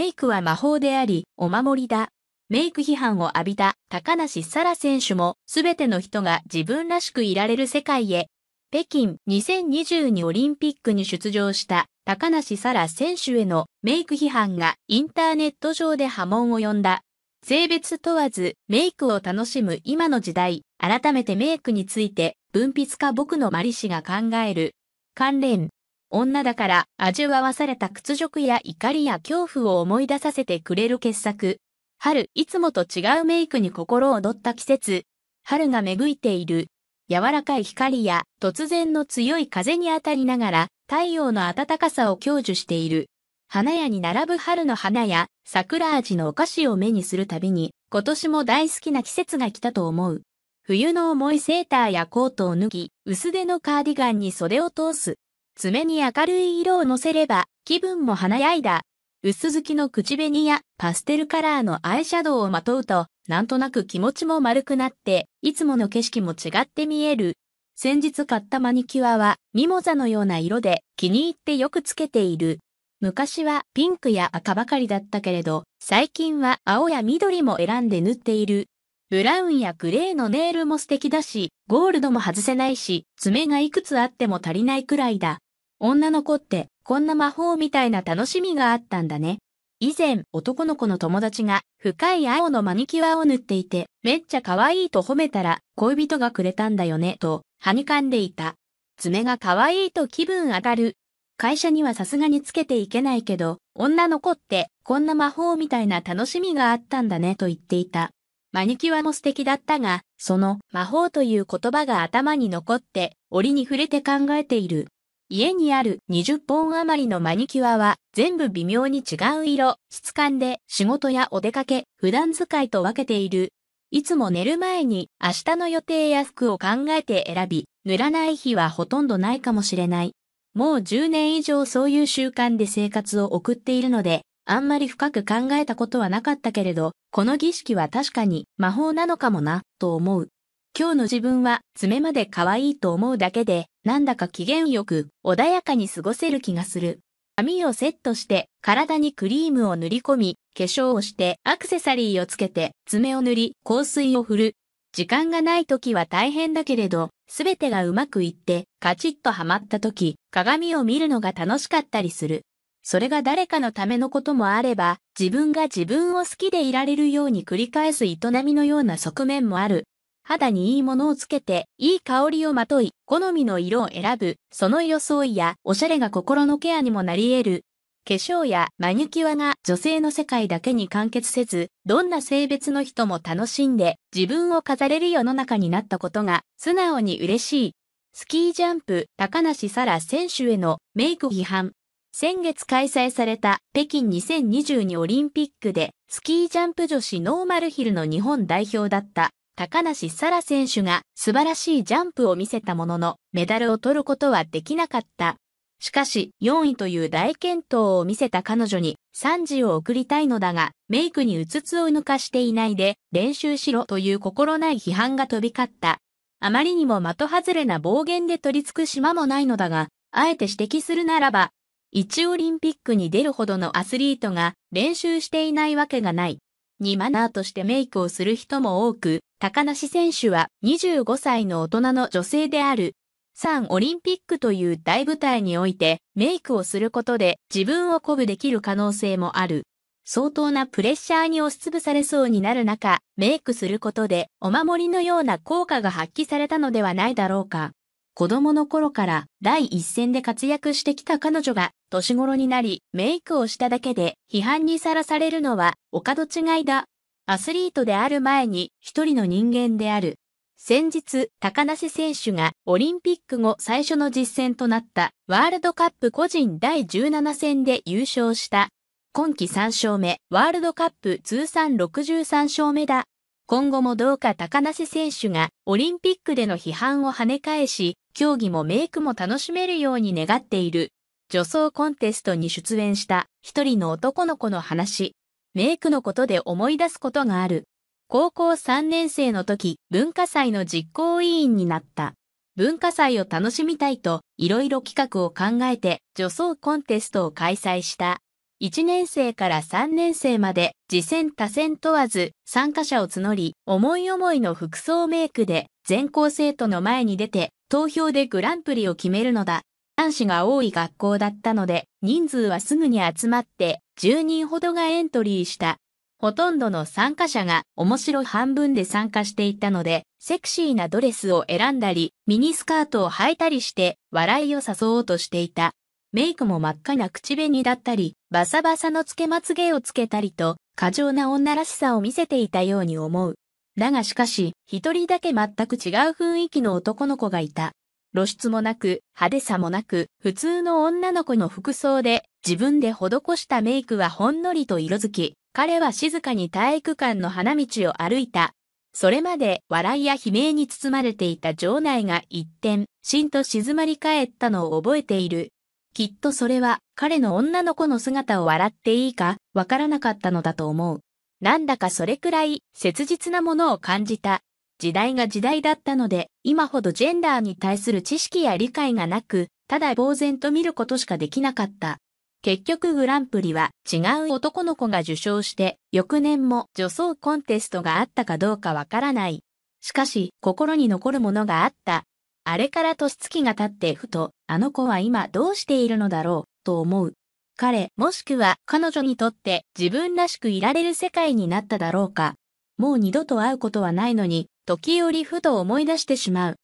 メイクは魔法であり、お守りだ。メイク批判を浴びた高梨沙羅選手も、すべての人が自分らしくいられる世界へ。北京2022オリンピックに出場した高梨沙羅選手へのメイク批判がインターネット上で波紋を呼んだ。性別問わずメイクを楽しむ今の時代、改めてメイクについて文筆家僕のマリ氏が考える。関連女だから味わわされた屈辱や怒りや恐怖を思い出させてくれる傑作。春、いつもと違うメイクに心躍った季節。春が芽吹いている。柔らかい光や突然の強い風に当たりながら太陽の暖かさを享受している。花屋に並ぶ春の花や桜味のお菓子を目にするたびに今年も大好きな季節が来たと思う。冬の重いセーターやコートを脱ぎ、薄手のカーディガンに袖を通す。爪に明るい色を乗せれば気分も華やいだ。薄付きの口紅やパステルカラーのアイシャドウをまとうと、なんとなく気持ちも丸くなって、いつもの景色も違って見える。先日買ったマニキュアはミモザのような色で気に入ってよくつけている。昔はピンクや赤ばかりだったけれど、最近は青や緑も選んで塗っている。ブラウンやグレーのネイルも素敵だし、ゴールドも外せないし、爪がいくつあっても足りないくらいだ。女の子ってこんな魔法みたいな楽しみがあったんだね。以前、男の子の友達が深い青のマニキュアを塗っていて、めっちゃ可愛いと褒めたら、恋人がくれたんだよね、と、はにかんでいた。爪が可愛いと気分上がる。会社にはさすがにつけていけないけど、女の子ってこんな魔法みたいな楽しみがあったんだね、と言っていた。マニキュアも素敵だったが、その魔法という言葉が頭に残って折に触れて考えている。家にある20本余りのマニキュアは全部微妙に違う色、質感で仕事やお出かけ、普段使いと分けている。いつも寝る前に明日の予定や服を考えて選び、塗らない日はほとんどないかもしれない。もう10年以上そういう習慣で生活を送っているので、あんまり深く考えたことはなかったけれど、この儀式は確かに魔法なのかもな、と思う。今日の自分は爪まで可愛いと思うだけで、なんだか機嫌よく、穏やかに過ごせる気がする。髪をセットして、体にクリームを塗り込み、化粧をして、アクセサリーをつけて、爪を塗り、香水を振る。時間がない時は大変だけれど、すべてがうまくいって、カチッとハマった時、鏡を見るのが楽しかったりする。それが誰かのためのこともあれば、自分が自分を好きでいられるように繰り返す営みのような側面もある。肌にいいものをつけて、いい香りをまとい、好みの色を選ぶ、その装いや、おしゃれが心のケアにもなり得る。化粧やマニキュアが女性の世界だけに完結せず、どんな性別の人も楽しんで、自分を飾れる世の中になったことが、素直に嬉しい。スキージャンプ、高梨沙羅選手へのメイク批判。先月開催された北京2022オリンピックでスキージャンプ女子ノーマルヒルの日本代表だった高梨沙羅選手が素晴らしいジャンプを見せたもののメダルを取ることはできなかった。しかし4位という大健闘を見せた彼女に3時を送りたいのだがメイクにうつつを抜かしていないで練習しろという心ない批判が飛び交った。あまりにも的外れな暴言で取り付く島もないのだが、あえて指摘するならば、1オリンピックに出るほどのアスリートが練習していないわけがない。二マナーとしてメイクをする人も多く、高梨選手は25歳の大人の女性である。3オリンピックという大舞台においてメイクをすることで自分を鼓舞できる可能性もある。相当なプレッシャーに押しつぶされそうになる中、メイクすることでお守りのような効果が発揮されたのではないだろうか。子供の頃から第一線で活躍してきた彼女が年頃になりメイクをしただけで批判にさらされるのはお門違いだ。アスリートである前に一人の人間である。先日、高梨選手がオリンピック後最初の実戦となったワールドカップ個人第17戦で優勝した。今季3勝目、ワールドカップ通算63勝目だ。今後もどうか高梨選手がオリンピックでの批判を跳ね返し、競技もメイクも楽しめるように願っている。女装コンテストに出演した一人の男の子の話。メイクのことで思い出すことがある。高校3年生の時、文化祭の実行委員になった。文化祭を楽しみたいと、いろいろ企画を考えて、女装コンテストを開催した。1年生から3年生まで、次戦多戦問わず、参加者を募り、思い思いの服装メイクで、全校生徒の前に出て、投票でグランプリを決めるのだ。男子が多い学校だったので、人数はすぐに集まって、10人ほどがエントリーした。ほとんどの参加者が面白半分で参加していたので、セクシーなドレスを選んだり、ミニスカートを履いたりして、笑いを誘おうとしていた。メイクも真っ赤な口紅だったり、バサバサのつけまつげをつけたりと、過剰な女らしさを見せていたように思う。だがしかし、一人だけ全く違う雰囲気の男の子がいた。露出もなく、派手さもなく、普通の女の子の服装で、自分で施したメイクはほんのりと色づき、彼は静かに体育館の花道を歩いた。それまで笑いや悲鳴に包まれていた場内が一転、しんと静まり返ったのを覚えている。きっとそれは彼の女の子の姿を笑っていいかわからなかったのだと思う。なんだかそれくらい切実なものを感じた。時代が時代だったので、今ほどジェンダーに対する知識や理解がなく、ただ呆然と見ることしかできなかった。結局グランプリは違う男の子が受賞して、翌年も女装コンテストがあったかどうかわからない。しかし、心に残るものがあった。あれから年月が経ってふと、あの子は今どうしているのだろう、と思う。彼、もしくは彼女にとって自分らしくいられる世界になっただろうか。もう二度と会うことはないのに、時折ふと思い出してしまう。